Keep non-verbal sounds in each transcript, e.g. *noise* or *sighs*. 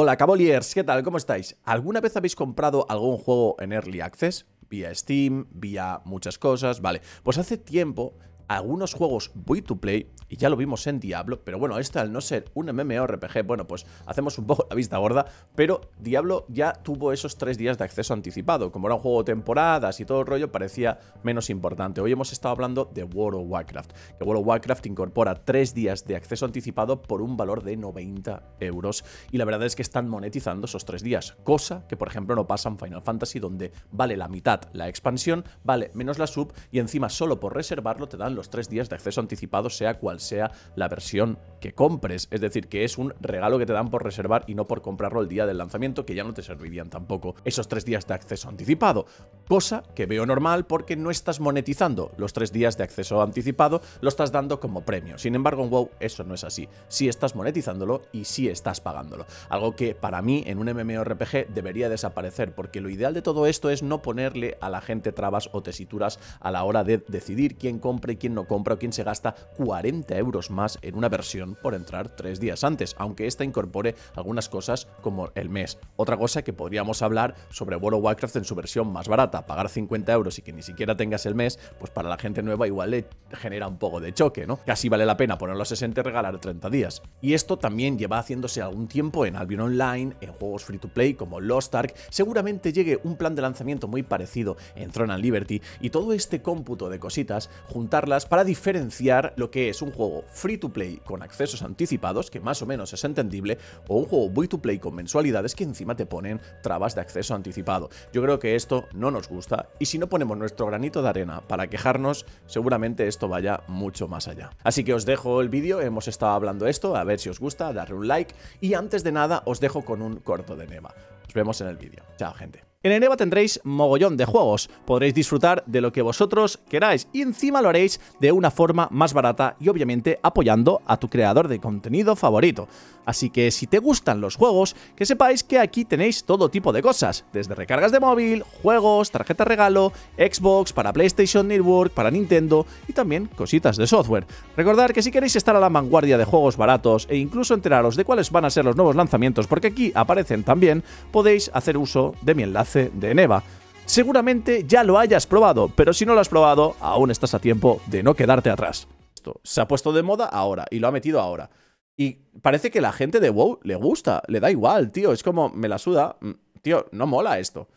Hola Caboliers, ¿qué tal? ¿Cómo estáis? ¿Alguna vez habéis comprado algún juego en Early Access? Vía Steam, vía muchas cosas, vale. Pues hace tiempo algunos juegos Boy to play, y ya lo vimos en Diablo, pero bueno, este al no ser un MMORPG, bueno, pues hacemos un poco la vista gorda, pero Diablo ya tuvo esos tres días de acceso anticipado. Como era un juego de temporadas y todo el rollo, parecía menos importante. Hoy hemos estado hablando de World of Warcraft, que World of Warcraft incorpora tres días de acceso anticipado por un valor de 90 euros. Y la verdad es que están monetizando esos tres días, cosa que, por ejemplo, no pasa en Final Fantasy, donde vale la mitad la expansión, vale menos la sub, y encima solo por reservarlo te dan los tres días de acceso anticipado, sea cual sea la versión que compres. Es decir, que es un regalo que te dan por reservar y no por comprarlo el día del lanzamiento, que ya no te servirían tampoco esos tres días de acceso anticipado cosa que veo normal porque no estás monetizando los tres días de acceso anticipado, lo estás dando como premio. Sin embargo, en WoW eso no es así. Sí estás monetizándolo y sí estás pagándolo. Algo que para mí en un MMORPG debería desaparecer, porque lo ideal de todo esto es no ponerle a la gente trabas o tesituras a la hora de decidir quién compra y quién no compra o quién se gasta 40 euros más en una versión por entrar tres días antes, aunque esta incorpore algunas cosas como el mes. Otra cosa que podríamos hablar sobre World of Warcraft en su versión más barata pagar 50 euros y que ni siquiera tengas el mes, pues para la gente nueva igual le genera un poco de choque, ¿no? Casi vale la pena poner los 60 y regalar 30 días. Y esto también lleva haciéndose algún tiempo en Albion Online, en juegos free to play como Lost Ark, seguramente llegue un plan de lanzamiento muy parecido en Throne and Liberty y todo este cómputo de cositas, juntarlas para diferenciar lo que es un juego free to play con accesos anticipados, que más o menos es entendible, o un juego buy to play con mensualidades que encima te ponen trabas de acceso anticipado. Yo creo que esto no nos gusta y si no ponemos nuestro granito de arena para quejarnos, seguramente esto vaya mucho más allá. Así que os dejo el vídeo, hemos estado hablando esto, a ver si os gusta, darle un like y antes de nada os dejo con un corto de Neva. Nos vemos en el vídeo. Chao gente. En Eneva tendréis mogollón de juegos, podréis disfrutar de lo que vosotros queráis y encima lo haréis de una forma más barata y obviamente apoyando a tu creador de contenido favorito. Así que si te gustan los juegos, que sepáis que aquí tenéis todo tipo de cosas, desde recargas de móvil, juegos, tarjeta regalo, Xbox, para PlayStation Network, para Nintendo y también cositas de software. Recordad que si queréis estar a la vanguardia de juegos baratos e incluso enteraros de cuáles van a ser los nuevos lanzamientos porque aquí aparecen también, podéis hacer uso de mi enlace de Neva. Seguramente ya lo hayas probado, pero si no lo has probado, aún estás a tiempo de no quedarte atrás. Esto se ha puesto de moda ahora y lo ha metido ahora. Y parece que la gente de WoW le gusta, le da igual, tío. Es como, me la suda. Mm, tío, no mola esto.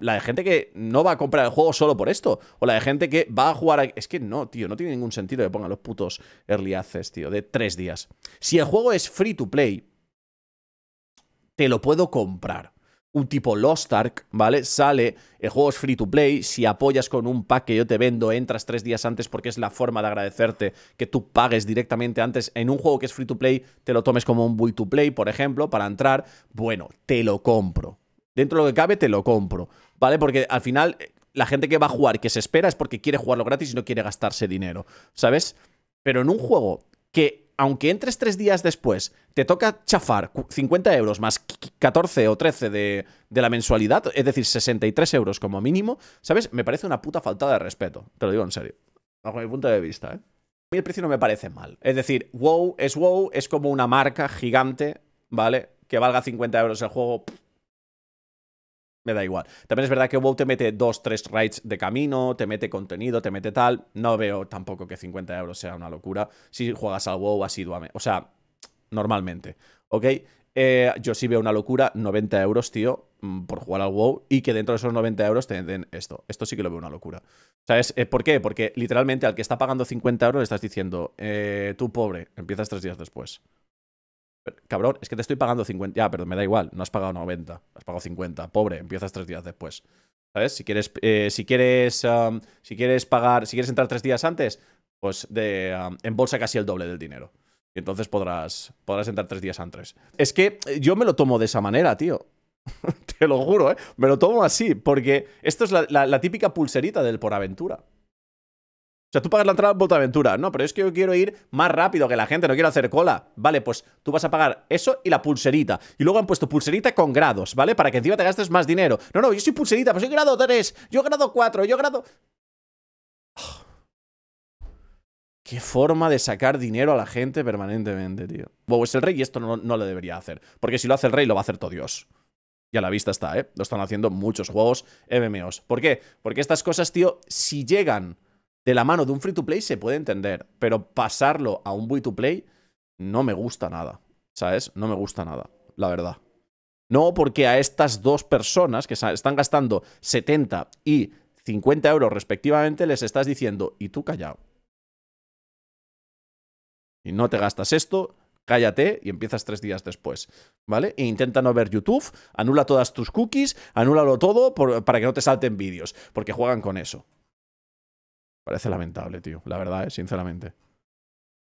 la de gente que no va a comprar el juego solo por esto. O la de gente que va a jugar... Es que no, tío. No tiene ningún sentido que pongan los putos early access, tío. De tres días. Si el juego es free to play, te lo puedo comprar un tipo Lost Ark, ¿vale? Sale, el juego es free to play, si apoyas con un pack que yo te vendo, entras tres días antes porque es la forma de agradecerte que tú pagues directamente antes en un juego que es free to play, te lo tomes como un buy to play, por ejemplo, para entrar, bueno, te lo compro. Dentro de lo que cabe, te lo compro, ¿vale? Porque al final eh, la gente que va a jugar, que se espera, es porque quiere jugarlo gratis y no quiere gastarse dinero, ¿sabes? Pero en un juego que aunque entres tres días después, te toca chafar 50 euros más 14 o 13 de, la mensualidad, es decir, 63 euros como mínimo, ¿sabes? Me parece una puta falta de respeto, te lo digo en serio, bajo mi punto de vista, ¿eh? A mí el precio no me parece mal. Es decir, WoW es WoW, es como una marca gigante, ¿vale? Que valga 50 euros el juego, me da igual. También es verdad que WoW te mete dos, tres raids de camino, te mete contenido, te mete tal. No veo tampoco que 50 euros sea una locura si juegas al WoW asiduamente. O sea, normalmente, ¿ok? Eh, yo sí veo una locura, 90 euros, tío, mm, por jugar al WoW y que dentro de esos 90 euros te den esto. Esto sí que lo veo una locura. ¿Sabes eh, por qué? Porque literalmente al que está pagando 50 euros le estás diciendo, eh, tú pobre, empiezas tres días después. Cabrón, es que te estoy pagando 50. Ya, pero me da igual, no has pagado 90, has pagado 50. Pobre, empiezas tres días después. ¿Sabes? Si quieres, eh, si quieres, si quieres pagar, si quieres entrar tres días antes, pues de, en bolsa casi el doble del dinero. Y entonces podrás, podrás entrar tres días antes. Es que eh, yo me lo tomo de esa manera, tío. *laughs* Te lo juro, ¿eh? Me lo tomo así, porque esto es la, la típica pulserita del por aventura. O sea, tú pagas la entrada en Aventura. No, pero es que yo quiero ir más rápido que la gente, no quiero hacer cola. Vale, pues tú vas a pagar eso y la pulserita. Y luego han puesto pulserita con grados, ¿vale? Para que encima te gastes más dinero. No, no, yo soy pulserita, pues soy grado 3, yo grado 4, yo grado... *sighs* Qué forma de sacar dinero a la gente permanentemente, tío. Wow, es pues el rey y esto no, no lo debería hacer. Porque si lo hace el rey, lo va a hacer todo Dios. Y a la vista está, ¿eh? Lo están haciendo muchos juegos MMOs. ¿Por qué? Porque estas cosas, tío, si llegan de la mano de un free to play se puede entender, pero pasarlo a un buy to play no me gusta nada, ¿sabes? No me gusta nada, la verdad. No porque a estas dos personas que están gastando 70 y 50 euros respectivamente les estás diciendo, y tú callado. Y no te gastas esto, cállate y empiezas tres días después, ¿vale? E intenta no ver YouTube, anula todas tus cookies, anúlalo todo para que no te salten vídeos, porque juegan con eso. Parece lamentable, tío. La verdad, es eh, sinceramente.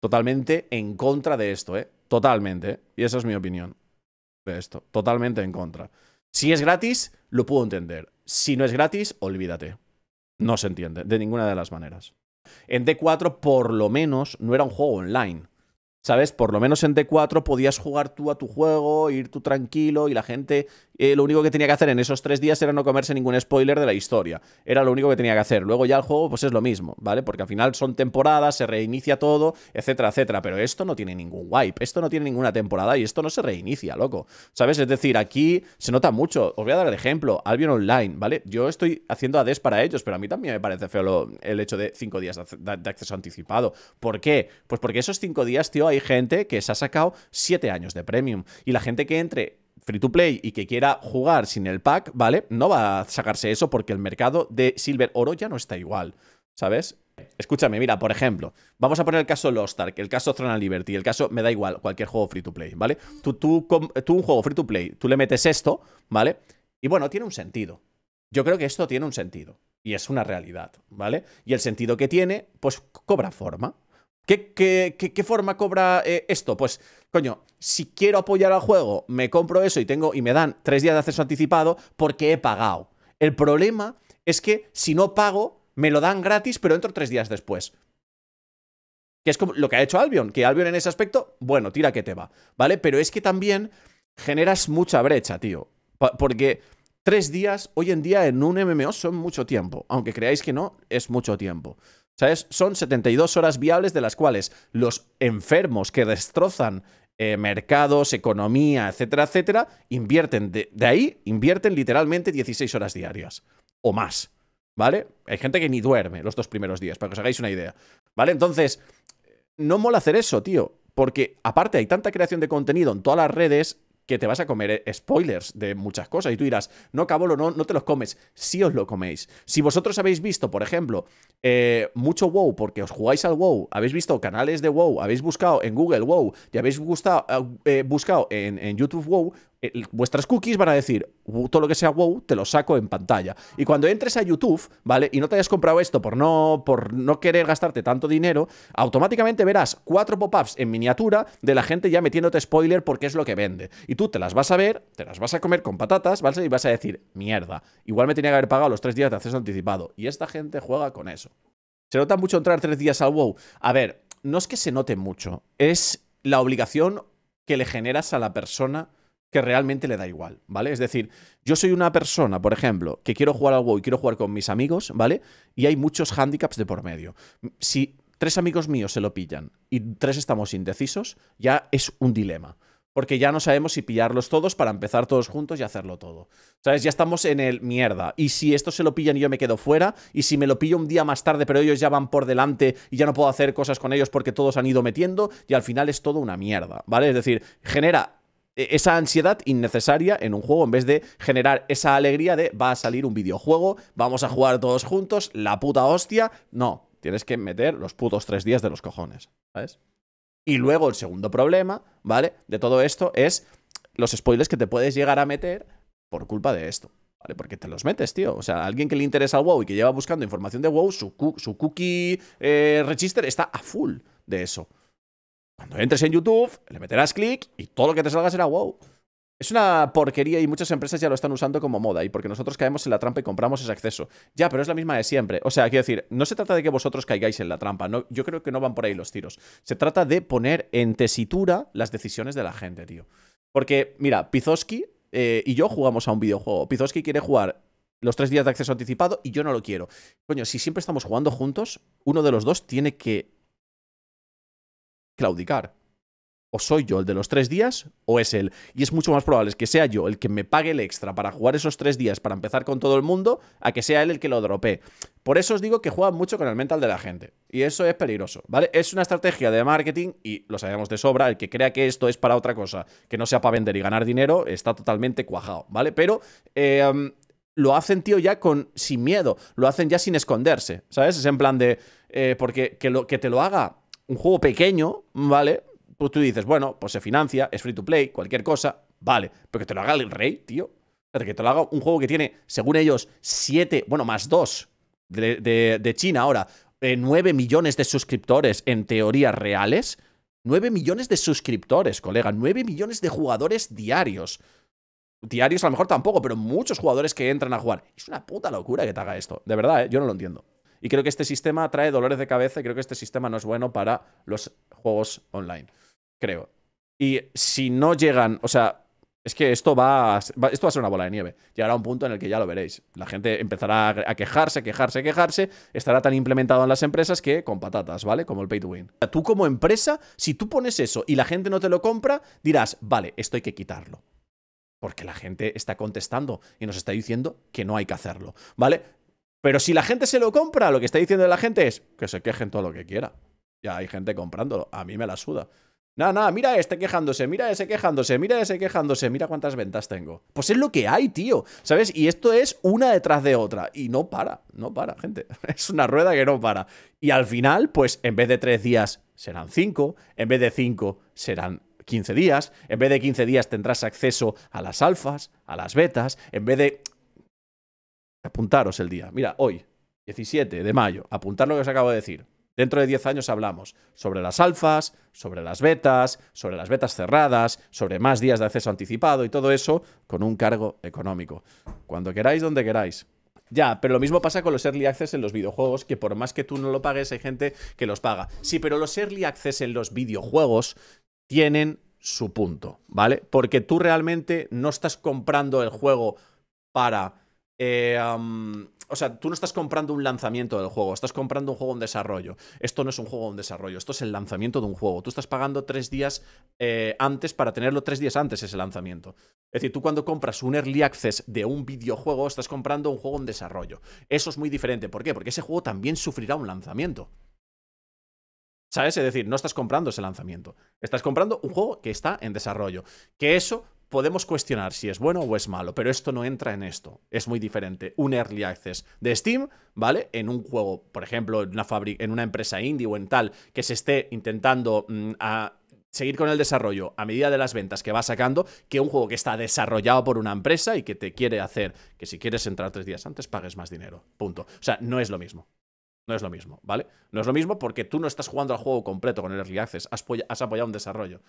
Totalmente en contra de esto, ¿eh? Totalmente. Eh, y esa es mi opinión de esto. Totalmente en contra. Si es gratis, lo puedo entender. Si no es gratis, olvídate. No se entiende, de ninguna de las maneras. En D4, por lo menos, no era un juego online. ¿Sabes? Por lo menos en D4 podías jugar tú a tu juego, ir tú tranquilo y la gente... Eh, lo único que tenía que hacer en esos tres días era no comerse ningún spoiler de la historia. Era lo único que tenía que hacer. Luego ya el juego pues es lo mismo, ¿vale? Porque al final son temporadas, se reinicia todo, etcétera, etcétera. Pero esto no tiene ningún wipe, esto no tiene ninguna temporada y esto no se reinicia, loco. ¿Sabes? Es decir, aquí se nota mucho. Os voy a dar el ejemplo. Albion Online, ¿vale? Yo estoy haciendo ADES para ellos, pero a mí también me parece feo el hecho de cinco días de, de acceso anticipado. ¿Por qué? Pues porque esos cinco días, tío, hay gente que se ha sacado 7 años de premium. Y la gente que entre free to play y que quiera jugar sin el pack, ¿vale? No va a sacarse eso porque el mercado de Silver Oro ya no está igual, ¿sabes? Escúchame, mira, por ejemplo, vamos a poner el caso Lost Ark, el caso Throne Liberty, el caso, me da igual, cualquier juego free to play, ¿vale? Tú, tú, tú un juego free to play, tú le metes esto, ¿vale? Y bueno, tiene un sentido. Yo creo que esto tiene un sentido y es una realidad, ¿vale? Y el sentido que tiene, pues cobra forma. ¿Qué, forma cobra eh, esto? Pues, coño, si quiero apoyar al juego, me compro eso y tengo y me dan tres días de acceso anticipado porque he pagado. El problema es que si no pago, me lo dan gratis, pero entro tres días después. Que es lo que ha hecho Albion, que Albion en ese aspecto, bueno, tira que te va, ¿vale? Pero es que también generas mucha brecha, tío. Porque tres días hoy en día en un MMO son mucho tiempo. Aunque creáis que no, es mucho tiempo. ¿Sabes? Son 72 horas viables de las cuales los enfermos que destrozan eh, mercados, economía, etcétera, etcétera, invierten de, de ahí, invierten literalmente 16 horas diarias o más. ¿Vale? Hay gente que ni duerme los dos primeros días, para que os hagáis una idea. ¿Vale? Entonces, no mola hacer eso, tío. Porque aparte hay tanta creación de contenido en todas las redes que te vas a comer eh, spoilers de muchas cosas. Y tú dirás, no, cabolo, no, no te los comes. Si os lo coméis. Si vosotros habéis visto, por ejemplo, eh, mucho WoW porque os jugáis al WoW, habéis visto canales de WoW, habéis buscado en Google WoW y habéis eh, buscado en, en YouTube WoW, eh, vuestras cookies van a decir, todo lo que sea wow, te lo saco en pantalla. Y cuando entres a YouTube, ¿vale? Y no te hayas comprado esto por no, por no querer gastarte tanto dinero, automáticamente verás cuatro pop-ups en miniatura de la gente ya metiéndote spoiler porque es lo que vende. Y tú te las vas a ver, te las vas a comer con patatas, ¿vale? Y vas a decir, mierda, igual me tenía que haber pagado los tres días de acceso anticipado. Y esta gente juega con eso. ¿Se nota mucho entrar tres días al WoW? A ver, no es que se note mucho, es la obligación que le generas a la persona que realmente le da igual, ¿vale? Es decir, yo soy una persona, por ejemplo, que quiero jugar al WoW y quiero jugar con mis amigos, ¿vale? Y hay muchos handicaps de por medio. Si tres amigos míos se lo pillan y tres estamos indecisos, ya es un dilema. Porque ya no sabemos si pillarlos todos para empezar todos juntos y hacerlo todo. ¿Sabes? Ya estamos en el mierda. Y si esto se lo pillan y yo me quedo fuera, y si me lo pillo un día más tarde, pero ellos ya van por delante y ya no puedo hacer cosas con ellos porque todos han ido metiendo, y al final es todo una mierda, ¿vale? Es decir, genera e-, esa ansiedad innecesaria en un juego en vez de generar esa alegría de va a salir un videojuego, vamos a jugar todos juntos, la puta hostia. No, tienes que meter los putos tres días de los cojones, ¿sabes? Y luego el segundo problema, ¿vale? De todo esto es los spoilers que te puedes llegar a meter por culpa de esto. ¿Vale? Porque te los metes, tío. O sea, alguien que le interesa al WoW y que lleva buscando información de WoW, su, cookie eh, register está a full de eso. Cuando entres en YouTube, le meterás clic y todo lo que te salga será wow. Es una porquería y muchas empresas ya lo están usando como moda y porque nosotros caemos en la trampa y compramos ese acceso. Ya, pero es la misma de siempre. O sea, quiero decir, no se trata de que vosotros caigáis en la trampa. No, yo creo que no van por ahí los tiros. Se trata de poner en tesitura las decisiones de la gente, tío. Porque, mira, Pizoski eh, y yo jugamos a un videojuego. Pizoski quiere jugar los tres días de acceso anticipado y yo no lo quiero. Coño, si siempre estamos jugando juntos, uno de los dos tiene que claudicar. O soy yo el de los tres días o es él. Y es mucho más probable que sea yo el que me pague el extra para jugar esos tres días para empezar con todo el mundo a que sea él el que lo dropee. Por eso os digo que juegan mucho con el mental de la gente. Y eso es peligroso, ¿vale? Es una estrategia de marketing y lo sabemos de sobra. El que crea que esto es para otra cosa, que no sea para vender y ganar dinero, está totalmente cuajado, ¿vale? Pero... Em, lo hacen, tío, ya con sin miedo, lo hacen ya sin esconderse, ¿sabes? Es en plan de, eh, porque que, lo, que te lo haga un juego pequeño, ¿vale? Pues tú dices, bueno, pues se financia, es free to play, cualquier cosa, vale. Pero que te lo haga el rey, tío. Que te lo haga un juego que tiene, según ellos, 7, bueno, más 2 de, China ahora, eh, nueve 9 millones de suscriptores en teoría reales. 9 millones de suscriptores, colega. 9 millones de jugadores diarios. Diarios a lo mejor tampoco, pero muchos jugadores que entran a jugar. Es una puta locura que te haga esto. De verdad, ¿eh? yo no lo entiendo. Y creo que este sistema trae dolores de cabeza y creo que este sistema no es bueno para los juegos online. Creo. Y si no llegan, o sea, es que esto va, a, esto va a ser una bola de nieve. Llegará un punto en el que ya lo veréis. La gente empezará a quejarse, quejarse, quejarse. Estará tan implementado en las empresas que con patatas, ¿vale? Como el pay to win. Tú como empresa, si tú pones eso y la gente no te lo compra, dirás, vale, esto hay que quitarlo. Porque la gente está contestando y nos está diciendo que no hay que hacerlo, ¿vale? Pero si la gente se lo compra, lo que está diciendo la gente es que se quejen todo lo que quiera. Ya hay gente comprándolo. A mí me la suda. Nada, nada, mira este quejándose, mira ese quejándose, mira ese quejándose, mira cuántas ventas tengo. Pues es lo que hay, tío, ¿sabes? Y esto es una detrás de otra. Y no para, no para, gente. *laughs* Es una rueda que no para. Y al final, pues en vez de tres días serán cinco, en vez de cinco serán quince días, en vez de 15 días tendrás acceso a las alfas, a las betas, en vez de Apuntaros el día. Mira, hoy, 17 de mayo, apuntar lo que os acabo de decir. Dentro de 10 años hablamos sobre las alfas, sobre las betas, sobre las betas cerradas, sobre más días de acceso anticipado y todo eso con un cargo económico. Cuando queráis, donde queráis. Ya, pero lo mismo pasa con los early access en los videojuegos, que por más que tú no lo pagues, hay gente que los paga. Sí, pero los early access en los videojuegos tienen su punto, ¿vale? Porque tú realmente no estás comprando el juego para eh, o sea, tú no estás comprando un lanzamiento del juego, estás comprando un juego en desarrollo. Esto no es un juego en desarrollo, esto es el lanzamiento de un juego. Tú estás pagando tres días eh, antes para tenerlo tres días antes ese lanzamiento. Es decir, tú cuando compras un early access de un videojuego, estás comprando un juego en desarrollo. Eso es muy diferente. ¿Por qué? Porque ese juego también sufrirá un lanzamiento. ¿Sabes? Es decir, no estás comprando ese lanzamiento. Estás comprando un juego que está en desarrollo. Que eso podemos cuestionar si es bueno o es malo, pero esto no entra en esto. Es muy diferente. Un early access de Steam, ¿vale? En un juego, por ejemplo, en una, en una empresa indie o en tal, que se esté intentando mm, a seguir con el desarrollo a medida de las ventas que va sacando que un juego que está desarrollado por una empresa y que te quiere hacer que si quieres entrar tres días antes pagues más dinero. Punto. O sea, no es lo mismo. No es lo mismo, ¿vale? No es lo mismo porque tú no estás jugando al juego completo con el Early Access, has apoyado un desarrollo.